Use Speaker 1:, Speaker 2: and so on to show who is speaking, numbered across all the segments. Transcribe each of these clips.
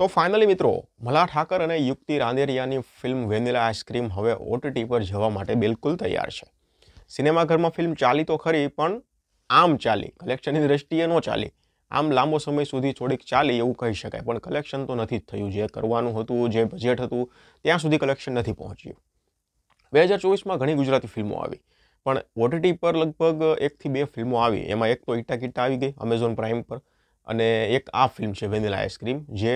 Speaker 1: તો ફાઇનલી મિત્રો મલા ઠાકર અને યુક્તિ રાંદેરિયાની ફિલ્મ વેનિલા આઈસ્ક્રીમ હવે ઓટીટી પર જવા માટે બિલકુલ તૈયાર છે સિનેમાઘરમાં ફિલ્મ ચાલી તો ખરી પણ આમ ચાલી કલેક્શનની દ્રષ્ટિએ ન ચાલી આમ લાંબો સમય સુધી થોડીક ચાલી એવું કહી શકાય પણ કલેક્શન તો નથી થયું જે કરવાનું હતું જે બજેટ હતું ત્યાં સુધી કલેક્શન નથી પહોંચ્યું બે હજાર ચોવીસમાં ઘણી ગુજરાતી ફિલ્મો આવી પણ ઓટીટી પર લગભગ એકથી બે ફિલ્મો આવી એમાં એક તો ઈટા કીટા આવી ગઈ અમેઝોન પ્રાઇમ પર અને એક આ ફિલ્મ છે વેનિલા આઈસ્ક્રીમ જે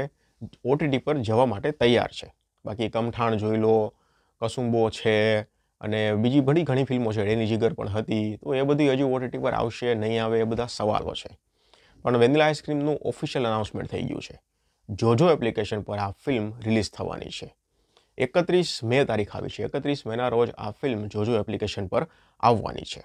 Speaker 1: ઓટીટી પર જવા માટે તૈયાર છે બાકી કમઠાણ જોઈ લો કસુંબો છે અને બીજી ઘણી ઘણી ફિલ્મો છે એની જીગર પણ હતી તો એ બધી હજુ ઓટીટી પર આવશે નહીં આવે એ બધા સવાલો છે પણ વેનિલા આઈસ્ક્રીમનું ઓફિશિયલ અનાઉન્સમેન્ટ થઈ ગયું છે જોજો એપ્લિકેશન પર આ ફિલ્મ રિલીઝ થવાની છે એકત્રીસ મે તારીખ આવી છે એકત્રીસ મેના રોજ આ ફિલ્મ જોજો એપ્લિકેશન પર આવવાની છે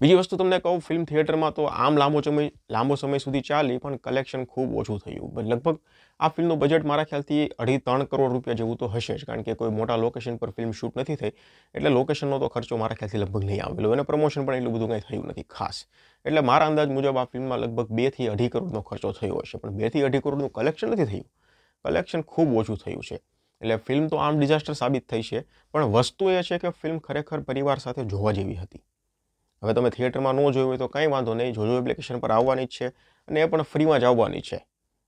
Speaker 1: બીજી વસ્તુ તમને કહું ફિલ્મ થિયેટરમાં તો આમ લાંબો સમય લાંબો સમય સુધી ચાલી પણ કલેક્શન ખૂબ ઓછું થયું લગભગ આ ફિલ્મનું બજેટ મારા ખ્યાલથી અઢી ત્રણ કરોડ રૂપિયા જેવું તો હશે જ કારણ કે કોઈ મોટા લોકેશન પર ફિલ્મ શૂટ નથી થઈ એટલે લોકેશનનો તો ખર્ચો મારા ખ્યાલથી લગભગ નહીં આવેલો અને પ્રમોશન પણ એટલું બધું કંઈ થયું નથી ખાસ એટલે મારા અંદાજ મુજબ આ ફિલ્મમાં લગભગ બેથી અઢી કરોડનો ખર્ચો થયો હશે પણ બેથી અઢી કરોડનું કલેક્શન નથી થયું કલેક્શન ખૂબ ઓછું થયું છે એટલે ફિલ્મ તો આમ ડિઝાસ્ટર સાબિત થઈ છે પણ વસ્તુ એ છે કે ફિલ્મ ખરેખર પરિવાર સાથે જોવા જેવી હતી હવે તમે થિયેટરમાં ન જોયું હોય તો કંઈ વાંધો નહીં જોજો એપ્લિકેશન પર આવવાની જ છે અને એ પણ ફ્રીમાં જ આવવાની છે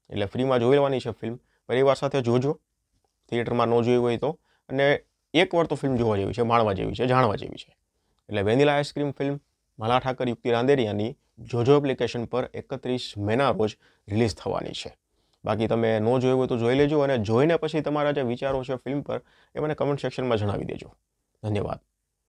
Speaker 1: એટલે ફ્રીમાં જોઈ લેવાની છે ફિલ્મ પરિવાર સાથે જોજો થિયેટરમાં ન જોઈ હોય તો અને એકવાર તો ફિલ્મ જોવા જેવી છે માણવા જેવી છે જાણવા જેવી છે એટલે vanilla ice cream film Mala Thakar Yukti રાંદેરિયાની જોજો એપ્લિકેશન પર એકત્રીસ મેના રોજ રિલીઝ થવાની છે બાકી તમે ન જોયું હોય તો જોઈ લેજો અને જોઈને પછી તમારા જે વિચારો છે ફિલ્મ પર એ મને કમેન્ટ સેક્શનમાં જણાવી દેજો ધન્યવાદ